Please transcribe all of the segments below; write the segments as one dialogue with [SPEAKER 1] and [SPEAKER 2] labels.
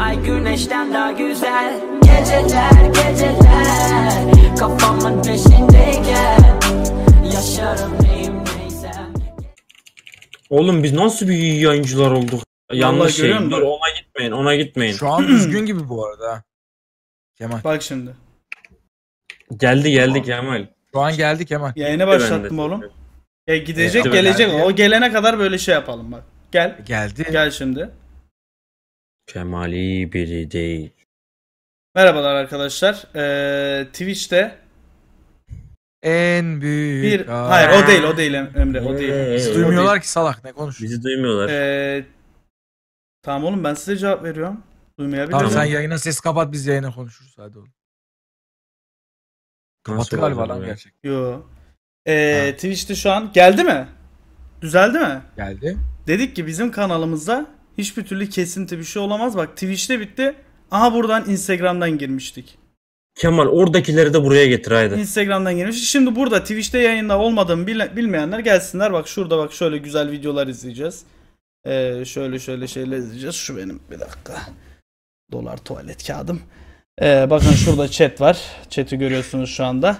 [SPEAKER 1] Ay güneşten daha güzel Geceler geceler Kafamın peşindeyken Yaşarım neyim neyse Oğlum biz nasıl bir iyi yayıncılar olduk Yanlış şey. Dur ona gitmeyin, ona gitmeyin. Şu an
[SPEAKER 2] üzgün gibi bu arada. Kemal. Bak şimdi.
[SPEAKER 1] Geldi geldi Kemal.
[SPEAKER 2] Şu an geldi Kemal. Yayını başlattım oğlum. Ya e, gidecek, gelecek. O gelene kadar böyle şey yapalım bak. Gel. Geldi. Gel şimdi.
[SPEAKER 1] Kemali biri değil.
[SPEAKER 2] Merhabalar arkadaşlar. Ee, Twitch'te
[SPEAKER 3] en büyük bir hayır o değil o değil Emre o değil. Ee, Bizi duymuyorlar ki salak ne konuş. Bizi duymuyorlar.
[SPEAKER 2] Ee, tamam oğlum ben size cevap veriyorum.
[SPEAKER 3] Duymayabilirim. Tamam sen yayına ses kapat biz yayına konuşuruz hadi oğlum. Kapattı galiba lan
[SPEAKER 2] gerçekten. Yo. Ee, Twitch'te şu an geldi mi? Düzeldi mi? Geldi. Dedik ki bizim kanalımızda Hiçbir türlü kesinti bir şey olamaz. Bak Twitch'te bitti. Aha buradan Instagram'dan girmiştik. Kemal oradakileri de buraya getir haydi. Instagram'dan girmiş. Şimdi burada Twitch'te yayında olmadığımı bile- bilmeyenler gelsinler. Bak şurada bak şöyle güzel videolar izleyeceğiz. Ee, şöyle şöyle şeyler izleyeceğiz. Şu benim bir dakika. Dolar tuvalet kağıdım. Ee, bakın şurada chat var. Chat'i görüyorsunuz şu anda.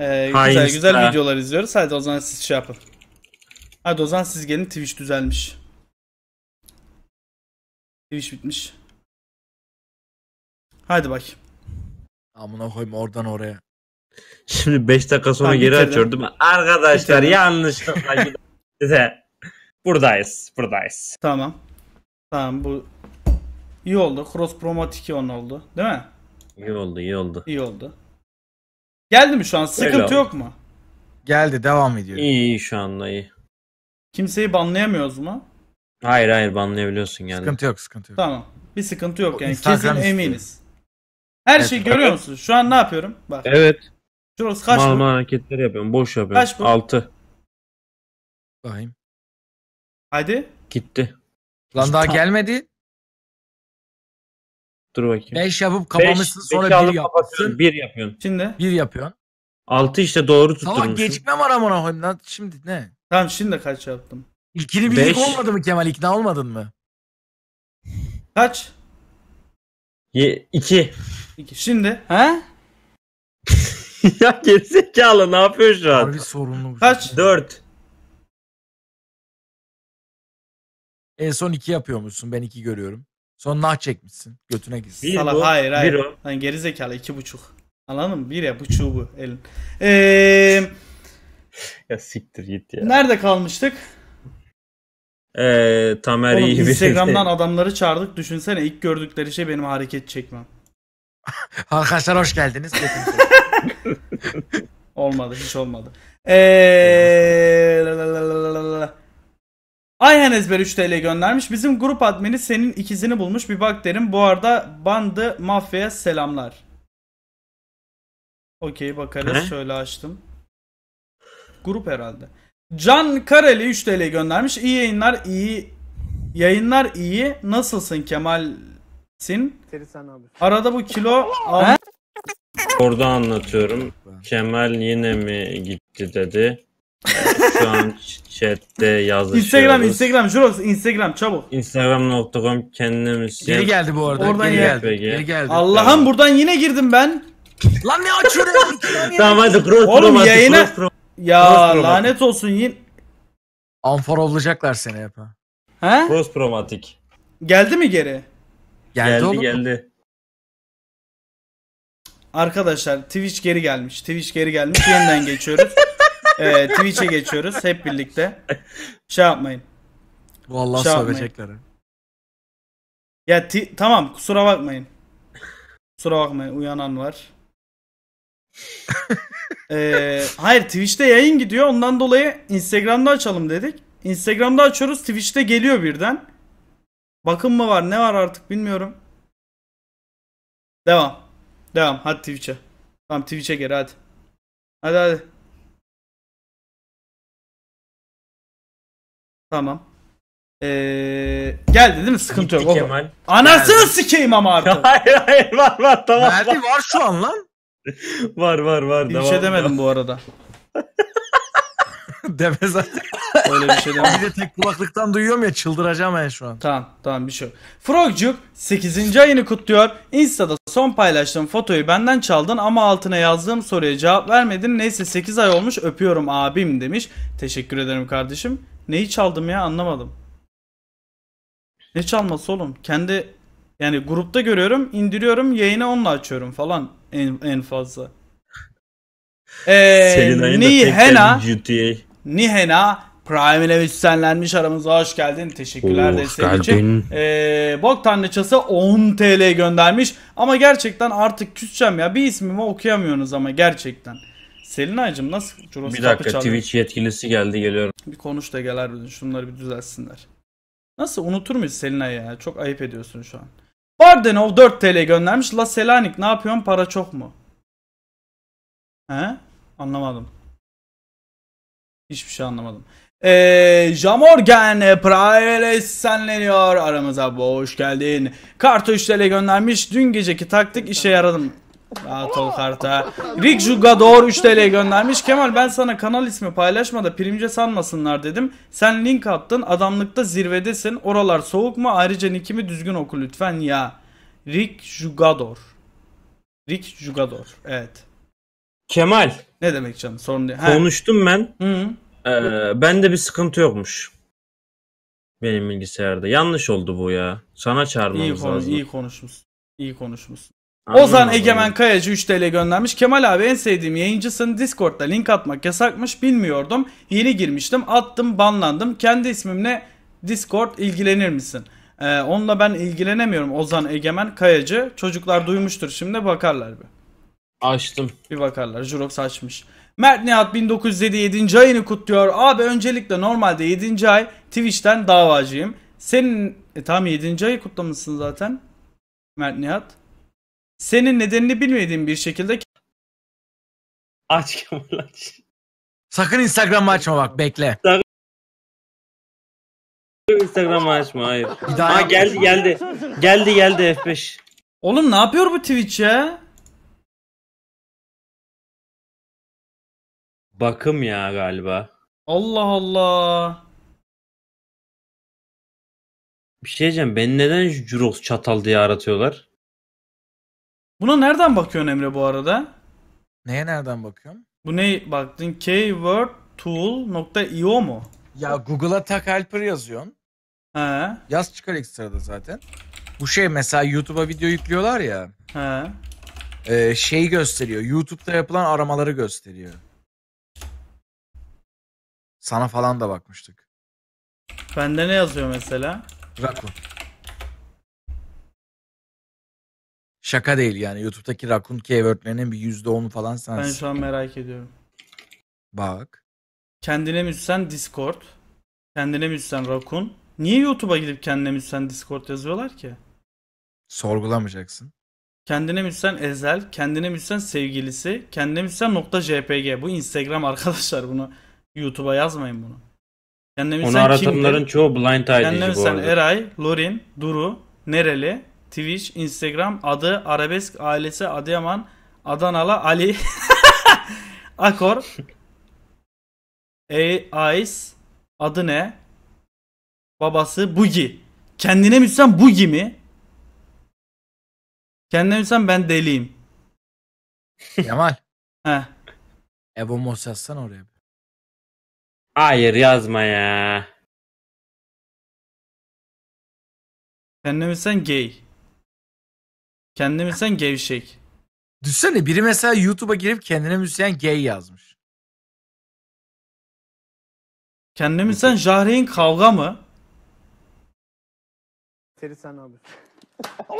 [SPEAKER 2] Ee, güzel Hayırlısı. güzel videolar izliyoruz. Hadi o zaman siz şey yapın. Hadi o
[SPEAKER 3] zaman siz gelin Twitch düzelmiş. Twitch bitmiş. Hadi bak. Amına koyayım oradan oraya.
[SPEAKER 1] Şimdi 5 dakika sonra Tamam, geri bitirdim. açıyordum.
[SPEAKER 3] Arkadaşlar Bitirdim. yanlışlıkla gidelim.
[SPEAKER 1] size. Buradayız. Buradayız. Tamam. Tamam bu iyi
[SPEAKER 2] oldu. Cross promotik on oldu. Değil mi?
[SPEAKER 1] İyi oldu iyi oldu. İyi
[SPEAKER 2] oldu. Geldi mi şu an? Sıkıntı yok mu?
[SPEAKER 1] Geldi devam ediyor. İyi iyi şu anda iyi.
[SPEAKER 2] Kimseyi banlayamıyoruz mu?
[SPEAKER 1] Hayır hayır banlayabiliyorsun yani. Sıkıntı yok sıkıntı
[SPEAKER 2] yok. Tamam. Bir sıkıntı yok yani Instagram istiyor. eminiz. Her Evet. şeyi görüyor musunuz? Şu an ne yapıyorum? Bak. Evet.
[SPEAKER 1] Şurası kaç Mal mal
[SPEAKER 3] hareketleri yapıyorum. Boş yapıyorum. Kaç bu? Altı. Bakayım. Hadi. Gitti.
[SPEAKER 1] Lan daha gelmedi.
[SPEAKER 3] Dur bakayım. Beş yapıp kapamışsın Beş- sonra 1 alıp yapıyorsun. bir yapıyorsun. Şimdi. Bir yapıyorsun.
[SPEAKER 1] Altı işte doğru Salak tutturmuşum.
[SPEAKER 2] gecikme var amına koyayım lan şimdi ne? Tamam şimdi kaç yaptım? İkili birlik olmadı
[SPEAKER 3] mı Kemal? İkna olmadın mı?
[SPEAKER 2] Kaç? 2. İki. Şimdi. ha?
[SPEAKER 3] ya gerizekalı ne yapıyor şu Harbi an? sorunlu Kaç? Dört. En son iki yapıyormuşsun. Ben iki görüyorum. Son nah çekmişsin. Götüne gitsin. Bir Salak bu, hayır hayır. bir o.
[SPEAKER 2] Lan geri iki buçuk. Anladın mı? Bir ya buçuğu bu elin. Ee,
[SPEAKER 1] Ya siktir git ya. nerede
[SPEAKER 2] kalmıştık?
[SPEAKER 1] e, Tamer Oğlum, iyi bir Instagram'dan
[SPEAKER 2] adamları çağırdık. Düşünsene ilk gördükleri şey benim hareket çekmem.
[SPEAKER 3] Arkadaşlar hoş geldiniz.
[SPEAKER 2] olmadı hiç olmadı.
[SPEAKER 3] Ee,
[SPEAKER 2] Ayhan Ezber 3 TL göndermiş. Bizim grup admini senin ikizini bulmuş. Bir bak derim. Bu arada bandı mafya selamlar. Okey bakarız. Şöyle açtım. Grup herhalde. Can Kareli 3 TL göndermiş. İyi yayınlar, iyi yayınlar iyi. Nasılsın Kemal'sin?
[SPEAKER 1] Arada bu kilo al- Orada anlatıyorum. Kemal yine mi gitti dedi. Şu an chatte yazışıyoruz. Instagram, Instagram, Jurox, Instagram çabuk. Instagram.com kendimiz. müsyen. Geri geldi bu arada. Oradan geri geldi. geldi. Geri geldi. Allah'ım
[SPEAKER 2] buradan yine girdim ben. Lan ne açıyorsun? Tamam hadi cross Oğlum promo, hadi, yayına- cross promo. Ya lanet
[SPEAKER 3] olsun yine. Anfor olacaklar seni hep. ha.
[SPEAKER 2] He? Cross Promatik. Geldi mi geri? Geldi, Geldi geldi. Arkadaşlar Twitch geri gelmiş. Twitch geri gelmiş. Yeniden geçiyoruz. Ee, Twitch'e geçiyoruz hep birlikte. Şey yapmayın. Vallahi Şey yapmayın. sövecekler. Ya ti- tamam kusura bakmayın. Kusura bakmayın uyanan var. ee, hayır Twitch'te yayın gidiyor. Ondan dolayı Instagram'da açalım dedik. Instagram'da açıyoruz. Twitch'te geliyor birden. Bakın mı var ne var artık bilmiyorum.
[SPEAKER 3] Devam. Devam. Hadi Twitch'e. Tamam Twitch'e geri hadi. Hadi hadi. Tamam. Ee, geldi değil mi? Sıkıntı Gitti yok. Kemal. Anasını
[SPEAKER 2] sikeyim ama artık. hayır hayır var var tamam. Nerede var şu an lan. var var var. Bir devam, şey demedim devam. bu arada. Deme zaten. Öyle bir şey demem. Bir de tek kulaklıktan duyuyorum ya çıldıracağım ben şu an. Tamam tamam bir şey yok. Frogcuk 8. ayını kutluyor. Insta'da son paylaştığım fotoyu benden çaldın ama altına yazdığım soruya cevap vermedin. Neyse 8 ay olmuş öpüyorum abim demiş. Teşekkür ederim kardeşim. Neyi çaldım ya anlamadım. Ne çalması oğlum? Kendi yani grupta görüyorum, indiriyorum, yayını onunla açıyorum falan en, en fazla. Ee, Nihena Nihena Prime'le üstlenlenmiş aramıza hoş geldin. Teşekkürler oh, desteğin için. Ee, Bok Tanrıçası 10 TL göndermiş. Ama gerçekten artık küseceğim ya. Bir ismimi okuyamıyorsunuz ama gerçekten. Selinay'cım nasıl? Curos bir dakika çaldı. Twitch
[SPEAKER 1] yetkilisi geldi geliyorum. Bir
[SPEAKER 2] konuş da gel harbiden şunları bir düzelsinler. Nasıl unutur muyuz Selinay ya? Çok ayıp ediyorsun şu an. Bardenov 4 TL göndermiş. La Selanik ne yapıyorsun para çok mu? He? Anlamadım. Hiçbir şey anlamadım. Ee, Jamorgen Praire'le senleniyor aramıza. Hoş geldin. Kartuş TL göndermiş. Dün geceki taktik işe yaradı mı? Rahat ol karta. Rick Jugador 3 TL göndermiş. Kemal ben sana kanal ismi paylaşma da primce sanmasınlar dedim. Sen link attın. Adamlıkta zirvedesin. Oralar soğuk mu? Ayrıca nikimi düzgün oku lütfen ya. Rick Jugador. Rick Jugador. Evet. Kemal. Ne demek canım? Sorun değil. Konuştum
[SPEAKER 1] ben. Hı. Ee, ben de bir sıkıntı yokmuş. Benim bilgisayarda. Yanlış oldu bu ya. Sana çağırmamız iyi konuş, lazım.
[SPEAKER 2] İyi konuşmuş. İyi konuşmuş. Ozan Egemen
[SPEAKER 1] Kayacı 3 TL göndermiş. Kemal abi en sevdiğim
[SPEAKER 2] yayıncısın. Discord'da link atmak yasakmış. Bilmiyordum. Yeni girmiştim. Attım banlandım. Kendi ismimle Discord ilgilenir misin? Ee, onunla ben ilgilenemiyorum. Ozan Egemen Kayacı. Çocuklar duymuştur şimdi bakarlar bir. Açtım. Bir bakarlar. jurok saçmış Mert Nihat 1907 7. ayını kutluyor. Abi öncelikle normalde 7. ay Twitch'ten davacıyım. Senin e, tam 7. ayı kutlamışsın zaten.
[SPEAKER 3] Mert Nihat. Senin nedenini bilmediğim bir şekilde Aç Kemal aç. Sakın Instagram'ı açma bak bekle. Instagram'ı açma hayır. Bir daha Aa, geldi geldi. Geldi geldi F5. Oğlum ne yapıyor bu Twitch ya? Bakım ya galiba. Allah Allah. Bir şey diyeceğim. Beni neden Juros çatal diye aratıyorlar? Buna nereden bakıyorsun Emre bu arada? Neye nereden bakıyorum?
[SPEAKER 2] Bu ne baktın? keywordtool.io mu? Ya Google'a
[SPEAKER 3] tak yazıyorsun. He. Yaz çıkar ekstrada zaten. Bu şey mesela YouTube'a video yüklüyorlar ya. He. E, şey gösteriyor. YouTube'da yapılan aramaları gösteriyor. Sana falan da bakmıştık. Bende ne yazıyor mesela? Rakun. Şaka değil yani. YouTube'daki Rakun keywordlerinin bir %10'u falan sensin. Ben şu an
[SPEAKER 2] merak ediyorum. Bak. Kendine müssen Discord. Kendine müssen Rakun. Niye YouTube'a gidip kendine müssen Discord yazıyorlar ki?
[SPEAKER 3] Sorgulamayacaksın.
[SPEAKER 2] Kendine müssen Ezel, kendine müssen sevgilisi, kendine müssen nokta jpg. Bu Instagram arkadaşlar bunu YouTube'a yazmayın bunu. Kendine müssen Onu aratanların kimdir? çoğu blind ID'ci bu arada. Kendine müssen Eray, Lorin, Duru, Nereli, Twitch, Instagram adı Arabesk Ailesi Adıyaman Adanalı Ali Akor e, Ice adı ne? Babası Bugi. Kendine mi sen Bugi mi?
[SPEAKER 3] Kendine mi ben deliyim. Kemal. He. Evo Mos yazsana oraya. Hayır yazma ya. Kendine mi sen gay? Kendimizden gevşek. Düşsene biri mesela YouTube'a girip kendine müzisyen gay yazmış. Kendimizden Jahre'in kavga mı? Seri sen abi.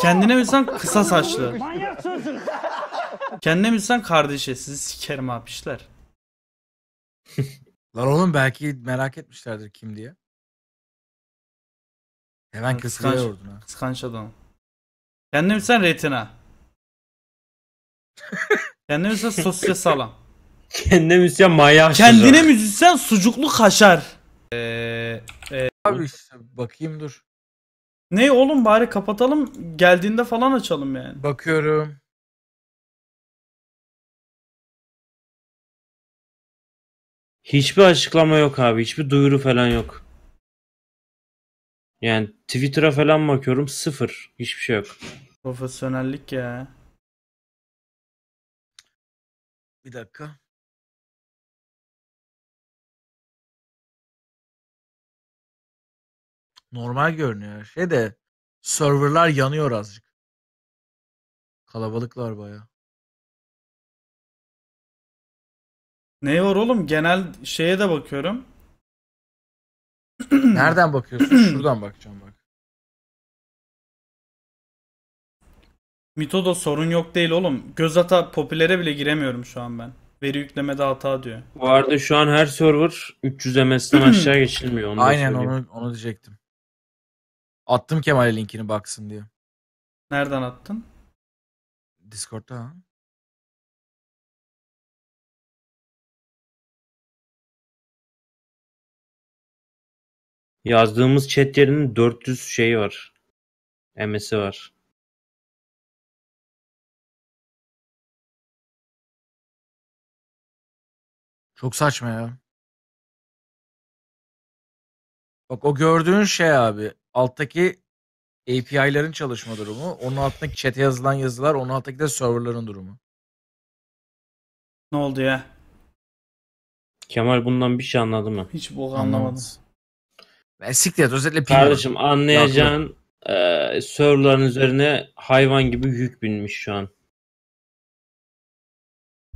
[SPEAKER 3] Kendine
[SPEAKER 2] müzisyen kısa saçlı. Manyak sözün. Kendine müzisyen kardeşi. Sizi sikerim
[SPEAKER 3] abi işler. Lan oğlum belki merak etmişlerdir kim diye. Hemen kıskanç, kıskanç adam. Kendimizden retina. Kendimizden sosya salam.
[SPEAKER 1] Kendine müzisyen maya Kendine müzisyen sucuklu kaşar. Ee,
[SPEAKER 3] e... Abi işte bakayım dur. Ne oğlum bari kapatalım geldiğinde falan açalım yani. Bakıyorum. Hiçbir açıklama yok abi. Hiçbir duyuru falan yok. Yani Twitter'a falan bakıyorum sıfır. Hiçbir şey yok. Profesyonellik ya. Bir dakika. Normal görünüyor. Şey de serverlar yanıyor azıcık. Kalabalıklar baya. Ne var oğlum? Genel şeye de bakıyorum. Nereden bakıyorsun? Şuradan bakacağım bak.
[SPEAKER 2] Mito'da sorun yok değil oğlum. Göz ata popülere bile giremiyorum şu an ben. Veri yüklemede hata diyor.
[SPEAKER 1] Bu arada şu an her server 300 MS'den aşağı geçilmiyor. Onu Aynen söyleyeyim. onu,
[SPEAKER 3] onu diyecektim. Attım Kemal'e linkini baksın diye. Nereden attın? Discord'da ha. Yazdığımız chat yerinin 400 şeyi var. M'si var. Çok saçma ya. Bak o gördüğün şey abi. Alttaki API'lerin çalışma durumu. Onun altındaki chat'e yazılan yazılar. Onun altındaki de serverların durumu. Ne oldu ya?
[SPEAKER 1] Kemal bundan bir şey anladı mı?
[SPEAKER 3] Hiç bu anlamadım. Anlamaz. E, siklet özellikle Pinot. Kardeşim anlayacağın
[SPEAKER 1] e, serverların üzerine
[SPEAKER 3] hayvan gibi yük binmiş şu an.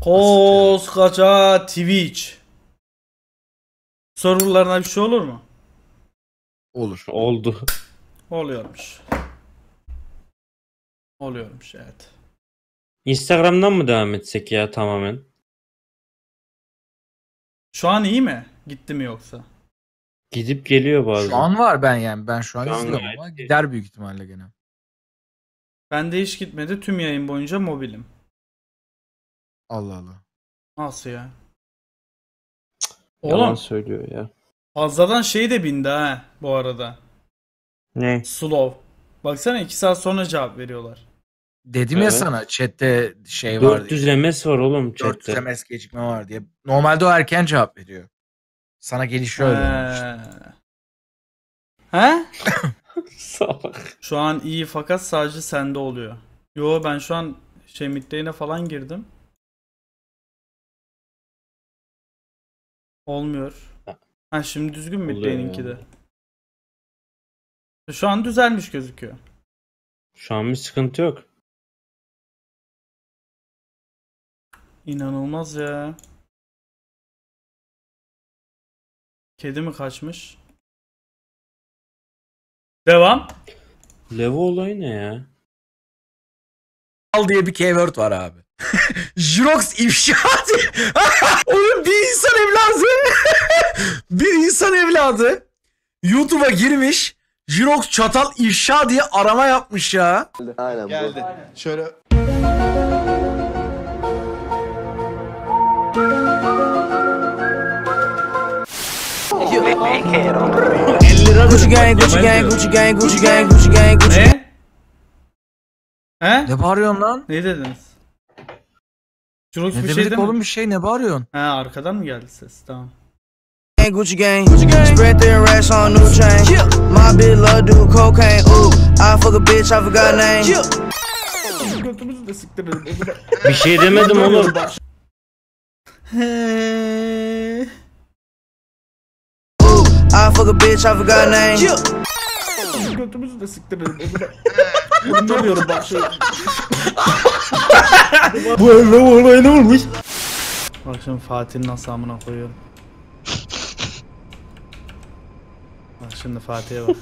[SPEAKER 3] Koskoca Twitch. Serverlarına bir şey olur mu? Olur. Oldu.
[SPEAKER 2] Oluyormuş.
[SPEAKER 3] Oluyormuş evet. Instagram'dan mı devam etsek ya tamamen? Şu an iyi mi? Gitti mi yoksa? Gidip geliyor bazen. Şu an var ben yani. Ben şu an, şu an izliyorum ama gider büyük ihtimalle gene.
[SPEAKER 2] Ben de hiç gitmedi. Tüm yayın boyunca mobilim. Allah Allah. Nasıl ya?
[SPEAKER 3] Oğlum, Yalan söylüyor ya.
[SPEAKER 2] Fazladan şey de bindi ha bu arada. Ne? Slow. Baksana iki saat sonra cevap veriyorlar.
[SPEAKER 1] Dedim evet. ya sana
[SPEAKER 3] chatte şey var 400
[SPEAKER 1] diye. 400 MS var oğlum chatte. 400 MS
[SPEAKER 3] gecikme var diye. Normalde o erken cevap veriyor. Sana gelişiyor öyle.
[SPEAKER 2] He? Şu an iyi fakat sadece sende oluyor. Yo ben şu an şey midlane'e falan girdim.
[SPEAKER 3] Olmuyor. Ha şimdi düzgün midlane'inki de. Şu an düzelmiş gözüküyor. Şu an bir sıkıntı yok. İnanılmaz ya. Kedi mi kaçmış? Devam. Levo olayı ne ya? Al diye bir keyword var abi. Jirox ifşa
[SPEAKER 2] Oğlum bir insan evladı. bir insan evladı. YouTube'a girmiş. Jirox çatal ifşa diye arama yapmış ya. Aynen. Geldi. Aynen. Şöyle Gucci gang, Gucci gang, Gucci gang, Gucci gang, Gucci gang, Gucci gang. He? Ne bağırıyorsun lan? Ne dediniz? Jurox bir şey mi? oğlum bir şey ne bağırıyorsun? He arkadan mı geldi ses? Tamam.
[SPEAKER 3] Gucci gang, Gucci gang. Spread their racks on
[SPEAKER 1] new chain. Yeah. My bitch love do cocaine. Ooh, I fuck a bitch, I forgot name.
[SPEAKER 2] Yeah. bir şey demedim oğlum. I fuck a bitch, I forgot her name. Götümüzü de siktirelim o zaman. Bundan diyorum bak şey. Bu evre olayına vurmuş. Bak şimdi Fatih'in nasıl amına koyuyorum. Bak şimdi Fatih'e bak.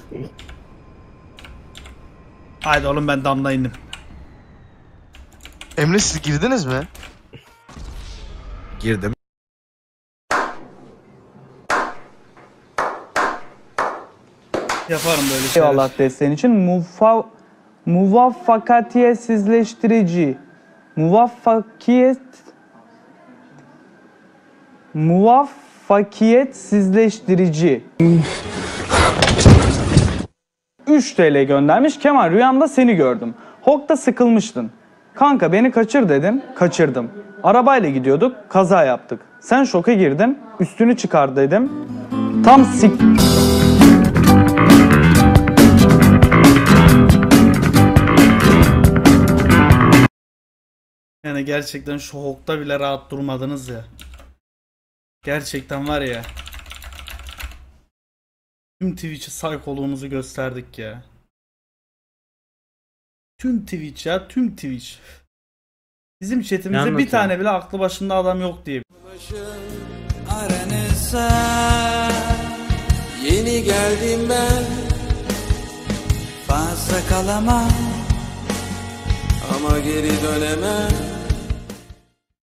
[SPEAKER 2] Haydi oğlum ben damla indim. Emre siz girdiniz mi? Girdim.
[SPEAKER 3] Yaparım böyle şeyler.
[SPEAKER 2] Eyvallah desteğin için. Muvfa, muvaffakatiyetsizleştirici. Muvaffakiyet muvaffakiyetsizleştirici. 3 TL göndermiş. Kemal rüyamda seni gördüm. Hok'ta sıkılmıştın. Kanka beni kaçır dedin. Kaçırdım. Arabayla gidiyorduk. Kaza yaptık. Sen şoka girdin. Üstünü çıkar dedim. Tam sik... Yani gerçekten şu Hawk'ta bile rahat durmadınız ya.
[SPEAKER 3] Gerçekten var ya. Tüm Twitch'e saykoluğumuzu gösterdik ya. Tüm
[SPEAKER 2] Twitch ya tüm Twitch. Bizim chatimizde bir tane bile aklı başında adam yok diye.
[SPEAKER 3] Aranıza yeni geldim ben fazla kalamam
[SPEAKER 1] ama geri dönemem.